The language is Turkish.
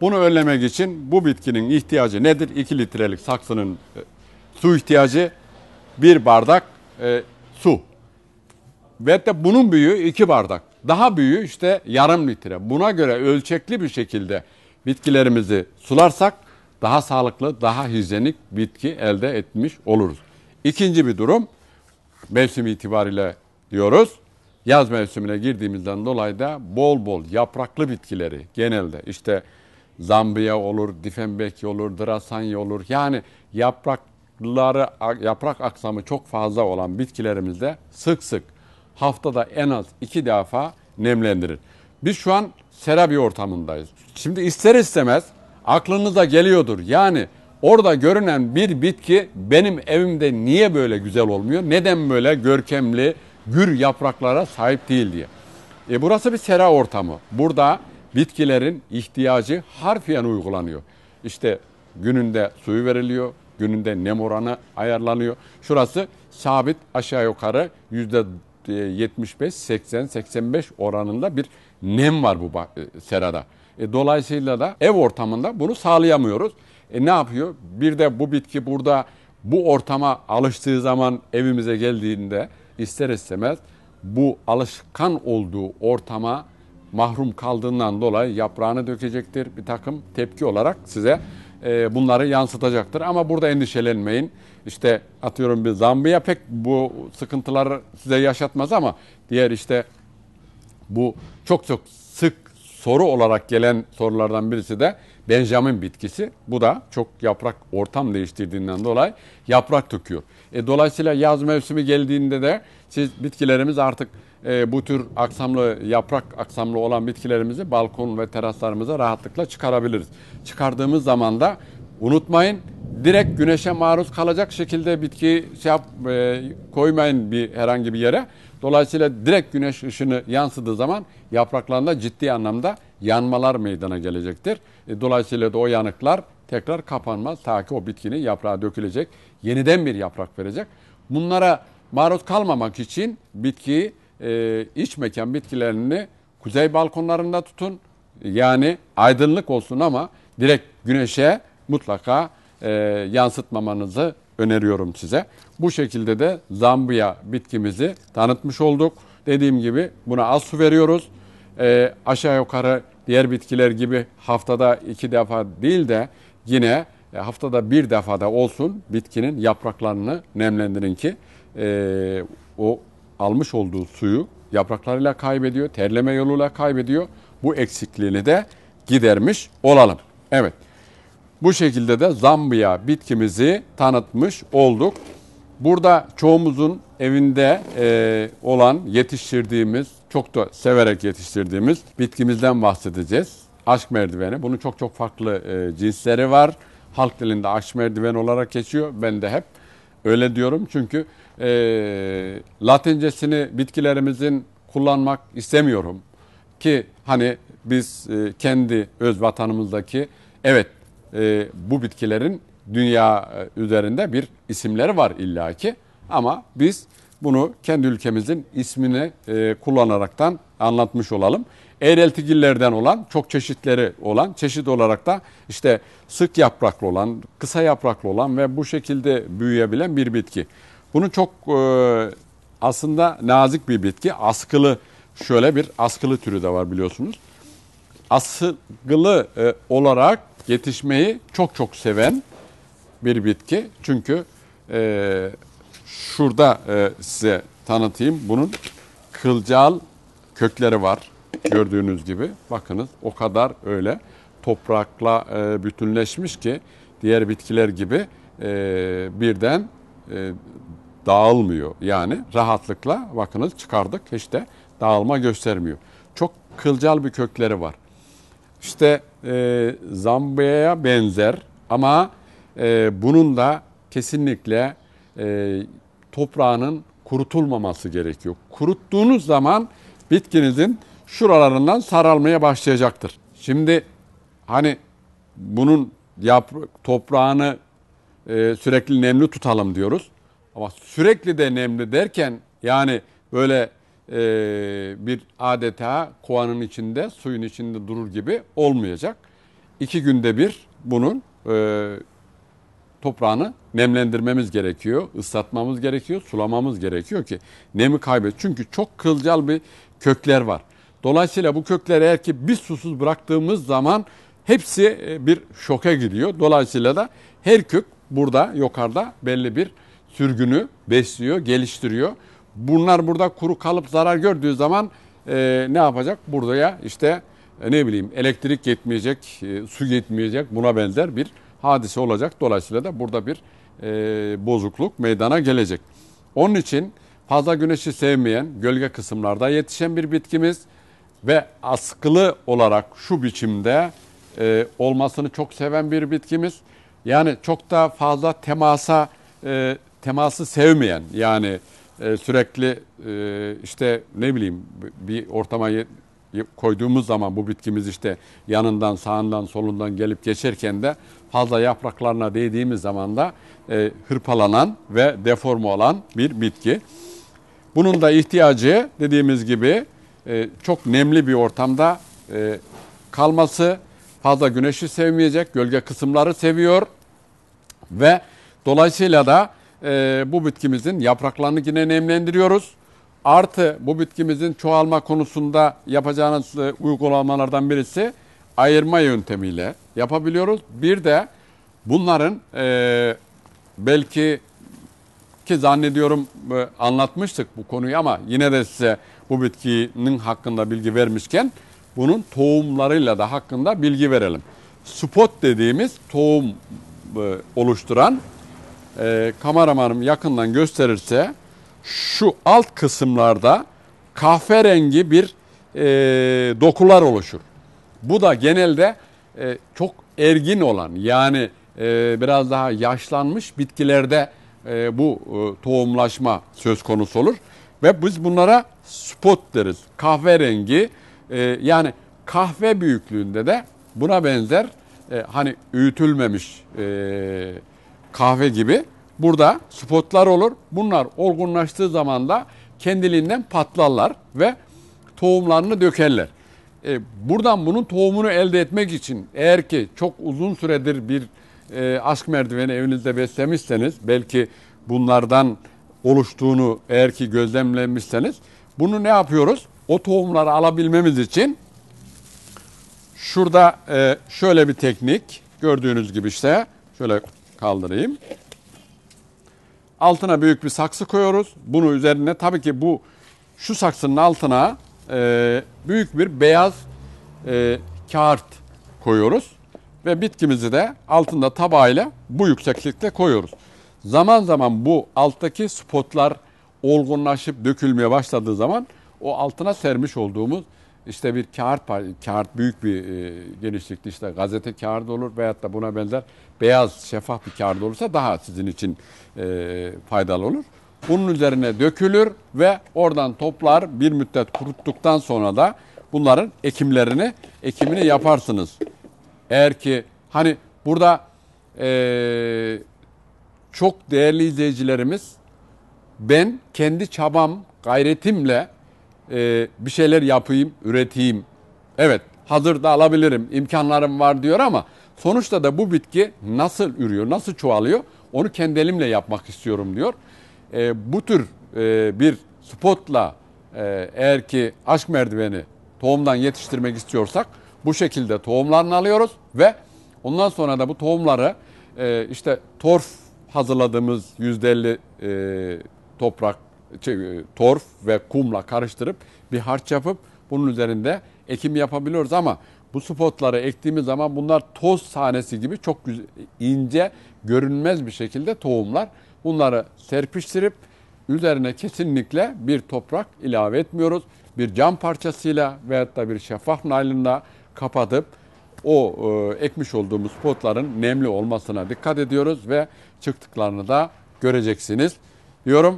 Bunu önlemek için bu bitkinin ihtiyacı nedir? 2 litrelik saksının e, su ihtiyacı bir bardak e, su. Ve de bunun büyüğü iki bardak. Daha büyüğü işte yarım litre. Buna göre ölçekli bir şekilde bitkilerimizi sularsak daha sağlıklı, daha hijyenik bitki elde etmiş oluruz. İkinci bir durum mevsim itibariyle diyoruz. Yaz mevsimine girdiğimizden dolayı da bol bol yapraklı bitkileri genelde işte Zambiya olur, Difenbeki olur, Drasanya olur. Yani yaprakları, yaprak aksamı çok fazla olan bitkilerimizde sık sık haftada en az iki defa nemlendirin. Biz şu an sera bir ortamındayız. Şimdi ister istemez aklınıza geliyordur. Yani orada görünen bir bitki benim evimde niye böyle güzel olmuyor? Neden böyle görkemli, gür yapraklara sahip değil diye. E burası bir sera ortamı. Burada bitkilerin ihtiyacı harfiyen uygulanıyor. İşte gününde suyu veriliyor, gününde nem oranı ayarlanıyor. Şurası sabit aşağı yukarı yüzde 75, 80, 85 oranında bir nem var bu e, serada. E, dolayısıyla da ev ortamında bunu sağlayamıyoruz. E, ne yapıyor? Bir de bu bitki burada bu ortama alıştığı zaman evimize geldiğinde ister istemez bu alışkan olduğu ortama mahrum kaldığından dolayı yaprağını dökecektir. Bir takım tepki olarak size e, bunları yansıtacaktır. Ama burada endişelenmeyin. İşte atıyorum bir Zambiya pek bu sıkıntıları size yaşatmaz ama diğer işte bu çok çok sık soru olarak gelen sorulardan birisi de Benjamin bitkisi. Bu da çok yaprak ortam değiştirdiğinden dolayı yaprak döküyor. E, dolayısıyla yaz mevsimi geldiğinde de siz bitkilerimiz artık e, bu tür aksamlı, yaprak aksamlı olan bitkilerimizi balkon ve teraslarımıza rahatlıkla çıkarabiliriz. Çıkardığımız zaman da unutmayın direkt güneşe maruz kalacak şekilde bitki şey yap, e, koymayın bir herhangi bir yere. Dolayısıyla direkt güneş ışını yansıdığı zaman yapraklarında ciddi anlamda yanmalar meydana gelecektir. E, dolayısıyla da o yanıklar tekrar kapanmaz. Ta ki o bitkinin yaprağı dökülecek, yeniden bir yaprak verecek. Bunlara maruz kalmamak için bitkiyi e, iç mekan bitkilerini kuzey balkonlarında tutun. Yani aydınlık olsun ama direkt güneşe mutlaka e, yansıtmamanızı öneriyorum size. Bu şekilde de zambiya bitkimizi tanıtmış olduk. Dediğim gibi buna az su veriyoruz e, aşağı yukarı diğer bitkiler gibi haftada iki defa değil de yine e, haftada bir defada olsun bitkinin yapraklarını nemlendirin ki e, o almış olduğu suyu yapraklarıyla kaybediyor, terleme yoluyla kaybediyor. Bu eksikliğini de gidermiş olalım. Evet. Bu şekilde de Zambiya bitkimizi tanıtmış olduk. Burada çoğumuzun evinde e, olan yetiştirdiğimiz çok da severek yetiştirdiğimiz bitkimizden bahsedeceğiz. Aşk merdiveni. Bunun çok çok farklı e, cinsleri var. Halk dilinde aşk merdiveni olarak geçiyor. Ben de hep öyle diyorum. Çünkü e, latincesini bitkilerimizin kullanmak istemiyorum. Ki hani biz e, kendi öz vatanımızdaki evet e, bu bitkilerin dünya e, üzerinde bir isimleri var illaki. Ama biz bunu kendi ülkemizin ismini e, kullanaraktan anlatmış olalım. Eğreltigillerden olan çok çeşitleri olan çeşit olarak da işte sık yapraklı olan, kısa yapraklı olan ve bu şekilde büyüyebilen bir bitki. Bunu çok e, aslında nazik bir bitki. Askılı şöyle bir askılı türü de var biliyorsunuz. Askılı e, olarak yetişmeyi çok çok seven bir bitki. Çünkü e, şurada e, size tanıtayım. Bunun kılcal kökleri var gördüğünüz gibi. Bakınız o kadar öyle toprakla e, bütünleşmiş ki diğer bitkiler gibi e, birden e, dağılmıyor. Yani rahatlıkla bakınız çıkardık hiç de dağılma göstermiyor. Çok kılcal bir kökleri var. İşte e, zambiyaya benzer ama e, bunun da kesinlikle e, toprağının kurutulmaması gerekiyor. Kuruttuğunuz zaman bitkinizin şuralarından saralmaya başlayacaktır. Şimdi hani bunun yaprak, toprağını e, sürekli nemli tutalım diyoruz. Ama sürekli de nemli derken yani böyle e, bir adeta kovanın içinde suyun içinde durur gibi olmayacak. İki günde bir bunun e, toprağını nemlendirmemiz gerekiyor, ıslatmamız gerekiyor, sulamamız gerekiyor ki nemi kaybet. Çünkü çok kılcal bir kökler var. Dolayısıyla bu kökler eğer ki biz susuz bıraktığımız zaman hepsi e, bir şoka giriyor. Dolayısıyla da her kök burada yukarıda belli bir sürgünü besliyor, geliştiriyor. Bunlar burada kuru kalıp zarar gördüğü zaman e, ne yapacak? Buraya işte e, ne bileyim elektrik yetmeyecek, e, su yetmeyecek buna benzer bir hadise olacak. Dolayısıyla da burada bir e, bozukluk meydana gelecek. Onun için fazla güneşi sevmeyen, gölge kısımlarda yetişen bir bitkimiz ve askılı olarak şu biçimde e, olmasını çok seven bir bitkimiz. Yani çok da fazla temasa e, teması sevmeyen yani e, sürekli e, işte ne bileyim bir ortama koyduğumuz zaman bu bitkimiz işte yanından, sağından, solundan gelip geçerken de fazla yapraklarına değdiğimiz zaman da e, hırpalanan ve deforme olan bir bitki. Bunun da ihtiyacı dediğimiz gibi e, çok nemli bir ortamda e, kalması, fazla güneşi sevmeyecek, gölge kısımları seviyor ve dolayısıyla da e, bu bitkimizin yapraklarını yine nemlendiriyoruz. Artı bu bitkimizin çoğalma konusunda yapacağınız e, uygulamalardan birisi ayırma yöntemiyle yapabiliyoruz. Bir de bunların e, belki ki zannediyorum e, anlatmıştık bu konuyu ama yine de size bu bitkinin hakkında bilgi vermişken bunun tohumlarıyla da hakkında bilgi verelim. Spot dediğimiz tohum e, oluşturan e, kameramanım yakından gösterirse şu alt kısımlarda kahverengi bir e, dokular oluşur. Bu da genelde e, çok ergin olan yani e, biraz daha yaşlanmış bitkilerde e, bu e, tohumlaşma söz konusu olur. Ve biz bunlara spot deriz. Kahverengi e, yani kahve büyüklüğünde de buna benzer e, hani öğütülmemiş e, kahve gibi Burada spotlar olur. Bunlar olgunlaştığı zaman da kendiliğinden patlarlar ve tohumlarını dökerler. E, buradan bunun tohumunu elde etmek için eğer ki çok uzun süredir bir e, aşk merdiveni evinizde beslemişseniz belki bunlardan oluştuğunu eğer ki gözlemlemişseniz bunu ne yapıyoruz? O tohumları alabilmemiz için şurada e, şöyle bir teknik gördüğünüz gibi işte şöyle kaldırayım. Altına büyük bir saksı koyuyoruz. Bunu üzerine tabii ki bu şu saksının altına e, büyük bir beyaz e, kağıt koyuyoruz. Ve bitkimizi de altında tabağıyla bu yükseklikte koyuyoruz. Zaman zaman bu alttaki spotlar olgunlaşıp dökülmeye başladığı zaman o altına sermiş olduğumuz işte bir kağıt, kağıt büyük bir e, genişlikte işte gazete kağıdı olur veyahut da buna benzer beyaz şeffaf bir kağıt olursa daha sizin için e, faydalı olur. Bunun üzerine dökülür ve oradan toplar bir müddet kuruttuktan sonra da bunların ekimlerini, ekimini yaparsınız. Eğer ki hani burada e, çok değerli izleyicilerimiz ben kendi çabam, gayretimle e, bir şeyler yapayım, üreteyim. Evet hazır da alabilirim, imkanlarım var diyor ama sonuçta da bu bitki nasıl ürüyor, nasıl çoğalıyor onu kendi elimle yapmak istiyorum diyor. E, bu tür e, bir spotla e, eğer ki aşk merdiveni tohumdan yetiştirmek istiyorsak bu şekilde tohumlarını alıyoruz ve ondan sonra da bu tohumları e, işte torf hazırladığımız %50 e, toprak şey, e, torf ve kumla karıştırıp bir harç yapıp bunun üzerinde ekim yapabiliyoruz ama bu spotları ektiğimiz zaman bunlar toz tanesi gibi çok ince, görünmez bir şekilde tohumlar. Bunları serpiştirip üzerine kesinlikle bir toprak ilave etmiyoruz. Bir cam parçasıyla veyahut da bir şeffaf naylonla kapatıp o e, ekmiş olduğumuz spotların nemli olmasına dikkat ediyoruz ve çıktıklarını da göreceksiniz diyorum.